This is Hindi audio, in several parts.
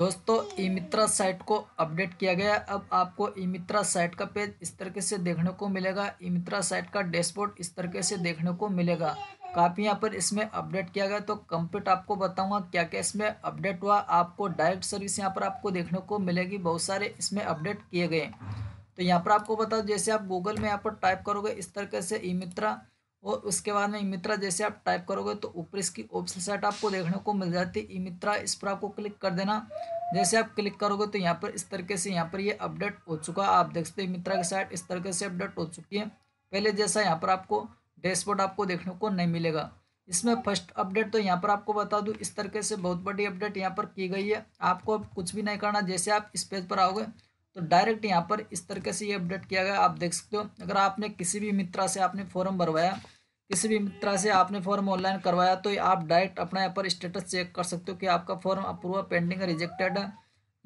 दोस्तों ई मित्रा साइट को अपडेट किया गया अब आपको ई मित्रा साइट का पेज इस तरीके से देखने को मिलेगा ई मित्रा साइट का डैशबोर्ड इस तरीके से देखने को मिलेगा काफ़ी यहाँ पर इसमें अपडेट किया गया तो कंप्लीट आपको बताऊंगा क्या क्या इसमें अपडेट हुआ आपको डायरेक्ट सर्विस यहाँ पर आपको देखने को मिलेगी बहुत सारे इसमें अपडेट किए गए तो यहाँ पर आपको बताओ जैसे आप गूगल में यहाँ पर टाइप करोगे इस तरीके से ई मित्रा और उसके बाद में मित्रा जैसे आप टाइप करोगे तो ऊपर इसकी ऑप्शन सेट आपको देखने को मिल जाती है ई इस पर आपको क्लिक कर देना जैसे आप क्लिक करोगे तो यहाँ पर इस तरीके से यहाँ पर ये यह अपडेट हो चुका है आप देख सकते हैं मित्रा की साइट इस तरीके से अपडेट हो चुकी है पहले जैसा यहाँ पर आपको डैशबोर्ड आपको देखने को नहीं मिलेगा इसमें फर्स्ट अपडेट तो यहाँ पर आपको बता दूँ इस तरीके से बहुत बड़ी अपडेट यहाँ पर की गई है आपको अब कुछ भी नहीं करना जैसे आप इस पेज पर आओगे तो डायरेक्ट यहाँ पर इस तरीके से ये अपडेट किया गया आप देख सकते हो अगर आपने किसी भी मित्रा से आपने फॉर्म भरवाया किसी भी मित्रा से आपने फॉर्म ऑनलाइन करवाया तो आप डायरेक्ट अपना यहाँ पर स्टेटस चेक कर सकते हो कि आपका फॉर्म अप्रूव पेंडिंग रिजेक्टेड है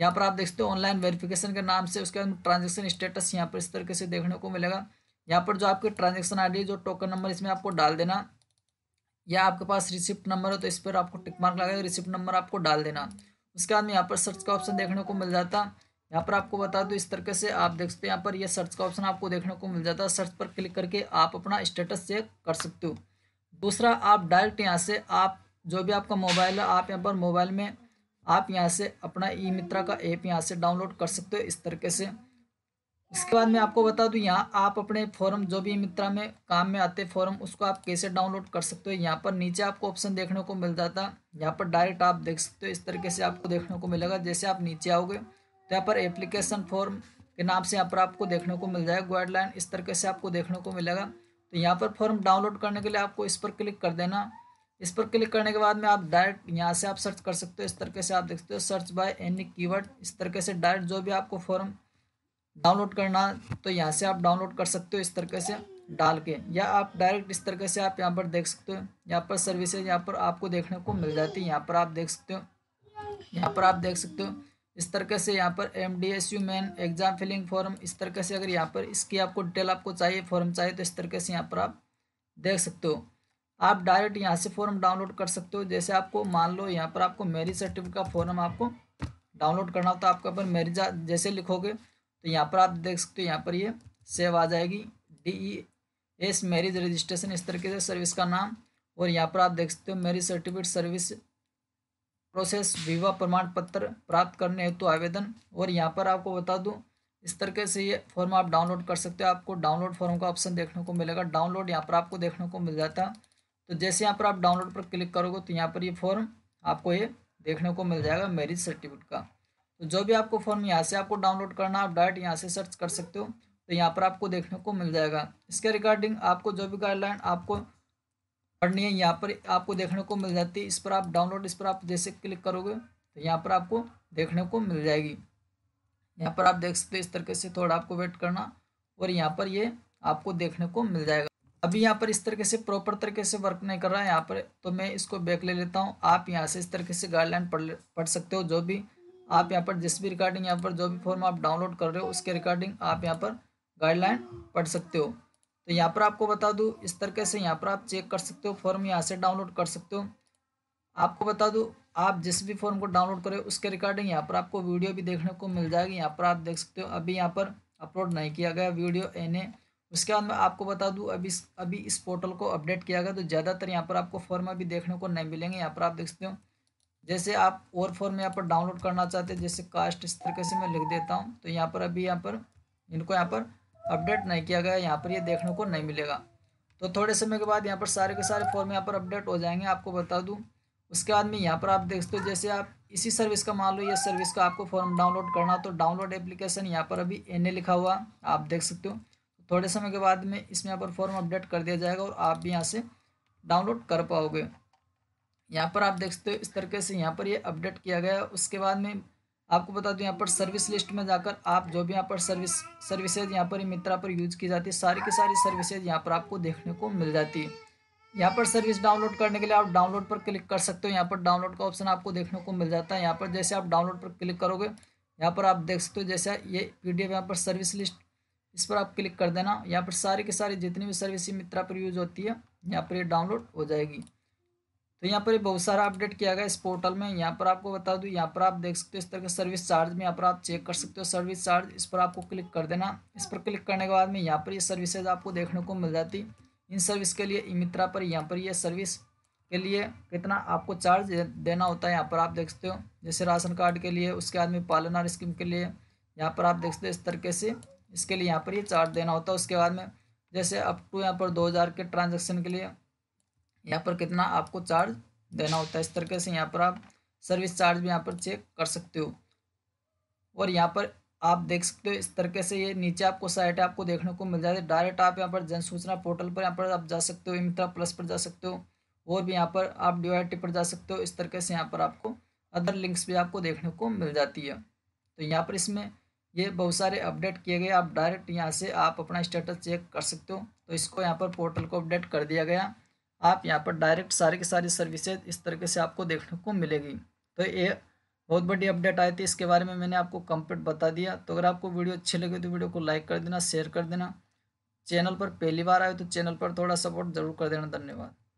यहाँ पर आप देख सकते हो ऑनलाइन वेरिफिकेशन के नाम से उसके बाद ट्रांजेक्शन स्टेटस यहाँ पर इस तरीके से देखने को मिलेगा यहाँ पर जो आपके ट्रांजेक्शन डी जो टोकन नंबर इसमें आपको डाल देना या आपके पास रिसिप्ट नंबर है तो इस पर आपको टिक मार्क लगाएगा रिसिप्ट नंबर आपको डाल देना उसके बाद में यहाँ पर सर्च का ऑप्शन देखने को मिल जाता यहाँ पर आपको बता दूँ इस तरीके से आप देख सकते हैं यहाँ पर यह सर्च का ऑप्शन आपको देखने को मिल जाता है सर्च पर क्लिक करके आप अपना स्टेटस चेक कर सकते हो दूसरा आप डायरेक्ट यहाँ से आप जो भी आपका मोबाइल है आप यहाँ पर मोबाइल में आप यहाँ से अपना ई मित्रा का ऐप यहाँ से डाउनलोड कर सकते हो इस तरीके से इसके बाद मैं आपको बता दूँ यहाँ आप अपने फॉर्म जो भी मित्रा में काम में आते फॉर्म उसको आप कैसे डाउनलोड कर सकते हो यहाँ पर नीचे आपको ऑप्शन देखने को मिल जाता है यहाँ पर डायरेक्ट आप देख सकते हो इस तरीके से आपको देखने को मिलेगा जैसे आप नीचे आओगे तो यहाँ पर एप्लीकेशन फॉर्म के नाम से यहाँ पर आपको देखने को मिल जाएगा गाइडलाइन इस तरीके से आपको देखने को मिलेगा तो यहाँ पर फॉर्म डाउनलोड करने के लिए आपको इस पर क्लिक कर देना इस पर क्लिक करने के बाद में आप डायरेक्ट यहाँ से आप सर्च कर सकते हो इस तरीके से आप देख सकते हो सर्च बाय एनी कीवर्ड इस तरीके से डायरेक्ट जो भी आपको फॉर्म डाउनलोड करना तो यहाँ से आप डाउनलोड कर सकते हो इस तरीके से डाल के या आप डायरेक्ट इस तरीके से आप यहाँ पर देख सकते हो यहाँ पर सर्विसेज यहाँ पर आपको देखने को मिल जाती है यहाँ पर आप देख सकते हो यहाँ पर आप देख सकते हो इस तरीके से यहाँ पर M D S U main exam filling form इस तरीके से अगर यहाँ पर इसकी आपको डिटेल आपको चाहिए फॉर्म चाहिए तो इस तरीके से यहाँ पर आप देख सकते हो आप डायरेक्ट यहाँ से फॉर्म डाउनलोड कर सकते हो जैसे आपको मान लो यहाँ पर आपको मेरिज सर्टिफिकेट का फॉर्म आपको डाउनलोड करना हो तो आपके ऊपर मेरिज जैसे लिखोगे तो यहाँ पर आप देख सकते हो यहाँ पर ये यह सेव आ जाएगी D E S marriage registration इस तरीके से सर्विस का नाम और यहाँ पर आप देख सकते हो मेरिज सर्टिफिकेट सर्विस प्रोसेस विवाह प्रमाण पत्र प्राप्त करने हेतु तो आवेदन और यहाँ पर आपको बता दूँ इस तरीके से ये फॉर्म आप डाउनलोड कर सकते हो आपको डाउनलोड फॉर्म का ऑप्शन देखने को मिलेगा डाउनलोड यहाँ पर आपको देखने को मिल जाता है तो जैसे यहाँ पर आप डाउनलोड पर क्लिक करोगे तो यहाँ पर ये फॉर्म आपको ये देखने को मिल जाएगा मैरिज सर्टिफिकेट का तो जो भी आपको फॉर्म यहाँ से आपको डाउनलोड करना है आप डायरेक्ट यहाँ से सर्च कर सकते हो तो यहाँ पर आपको देखने को मिल जाएगा इसके रिगार्डिंग आपको जो भी गाइडलाइन आपको पढ़नी है यहाँ पर आपको देखने को मिल जाती है इस पर आप डाउनलोड इस पर आप जैसे क्लिक करोगे तो यहाँ पर आपको देखने को मिल जाएगी यहाँ पर आप देख सकते हो इस तरीके से थोड़ा आपको वेट करना और यहाँ पर ये आपको देखने को मिल जाएगा अभी यहाँ पर इस तरीके से प्रॉपर तरीके से वर्क नहीं कर रहा है यहाँ पर तो मैं इसको बैक ले लेता हूँ आप यहाँ से इस तरीके से गाइडलाइन पढ़ पढ़ सकते हो जो भी आप यहाँ पर जिस भी रिकॉर्डिंग यहाँ पर जो भी फॉर्म आप डाउनलोड कर रहे हो उसके रिकॉर्डिंग आप यहाँ पर गाइडलाइन पढ़ सकते हो तो यहाँ पर आपको बता दूँ इस तरीके से यहाँ पर आप चेक कर सकते हो फॉर्म यहाँ से डाउनलोड कर सकते हो आपको बता दूँ आप जिस भी फॉर्म को डाउनलोड करें उसके रिकॉर्डिंग यहाँ पर आपको वीडियो भी देखने को मिल जाएगी यहाँ पर आप देख सकते हो अभी यहाँ पर अपलोड नहीं किया गया वीडियो एने उसके बाद मैं आपको बता दूँ अभी अभी इस पोर्टल को अपडेट किया गया तो ज़्यादातर यहाँ पर आपको फॉर्म अभी देखने को नहीं मिलेंगे यहाँ पर आप देख सकते हो जैसे आप और फॉर्म यहाँ पर डाउनलोड करना चाहते हैं जैसे कास्ट इस तरीके से मैं लिख देता हूँ तो यहाँ पर अभी यहाँ पर इनको यहाँ पर अपडेट नहीं किया गया यहाँ पर ये देखने को नहीं मिलेगा तो थोड़े समय के बाद यहाँ पर सारे के सारे फॉर्म यहाँ पर अपडेट हो जाएंगे आपको बता दूँ उसके बाद में यहाँ पर आप देखते हो जैसे आप इसी सर्विस का मान लो ये सर्विस का आपको फॉर्म डाउनलोड करना तो डाउनलोड एप्लीकेशन यहाँ पर अभी एन लिखा हुआ आप देख सकते हो थोड़े समय के बाद में इसमें यहाँ पर फॉर्म अपडेट कर दिया जाएगा और आप भी यहाँ से डाउनलोड कर पाओगे यहाँ पर आप देख सकते हो इस तरीके से यहाँ पर ये यह अपडेट किया गया उसके बाद में आपको बता दूं यहाँ पर सर्विस लिस्ट में जाकर आप जो भी यहाँ पर सर्विस सर्विसेज यहाँ पर मित्रा पर यूज की जाती है सारी की सारी सर्विसेज यहाँ पर आपको देखने को मिल जाती है यहाँ पर सर्विस डाउनलोड करने के लिए आप डाउनलोड पर क्लिक कर सकते हो यहाँ पर डाउनलोड का ऑप्शन आपको देखने को मिल जाता है यहाँ पर जैसे आप डाउनलोड पर क्लिक करोगे यहाँ पर आप देख सकते हो जैसे ये पी डी यहाँ पर सर्विस लिस्ट इस पर आप क्लिक कर देना यहाँ पर सारी की सारी जितनी भी सर्विस मित्रा पर यूज होती है यहाँ पर ये डाउनलोड हो जाएगी तो यहाँ पर बहुत सारा अपडेट किया गया इस पोर्टल में यहाँ पर आपको बता दूँ यहाँ पर आप देख सकते हो इस तरह का सर्विस चार्ज में यहाँ पर आप चेक कर सकते हो सर्विस चार्ज इस पर आपको क्लिक कर देना इस पर क्लिक करने के बाद में यहाँ पर ये यह सर्विसेज आपको देखने को मिल जाती इन सर्विस के लिए मित्रा पर यहाँ पर यह सर्विस के लिए कितना आपको चार्ज देना होता है यहाँ पर आप देख सकते हो जैसे राशन कार्ड के लिए उसके बाद में पालन आर स्कीम के लिए यहाँ पर आप देख सकते हो इस तरीके से इसके लिए यहाँ पर ये चार्ज देना होता है उसके बाद में जैसे अप टू यहाँ पर दो के ट्रांजेक्शन के लिए यहाँ पर कितना आपको चार्ज देना होता है इस तरीके से यहाँ पर आप सर्विस चार्ज भी यहाँ पर चेक कर सकते हो और यहाँ पर आप देख सकते हो इस तरीके से ये नीचे आपको साइट है आपको देखने को मिल जाती है डायरेक्ट आप यहाँ पर जन सूचना पोर्टल पर यहाँ पर आप जा सकते हो मित्रा प्लस पर जा सकते हो और भी यहाँ पर आप डी पर जा सकते हो इस तरीके से यहाँ पर आपको अदर लिंक्स भी आपको देखने को मिल जाती है तो यहाँ पर इसमें ये बहुत सारे अपडेट किए गए आप डायरेक्ट यहाँ से आप अपना स्टेटस चेक कर सकते हो तो इसको यहाँ पर पोर्टल को अपडेट कर दिया गया आप यहाँ पर डायरेक्ट सारे की सारी सर्विसेज इस तरीके से आपको देखने को मिलेगी तो ये बहुत बड़ी अपडेट आई थी इसके बारे में मैंने आपको कंप्लीट बता दिया तो अगर आपको वीडियो अच्छी लगी तो वीडियो को लाइक कर देना शेयर कर देना चैनल पर पहली बार आए तो चैनल पर थोड़ा सपोर्ट जरूर कर देना धन्यवाद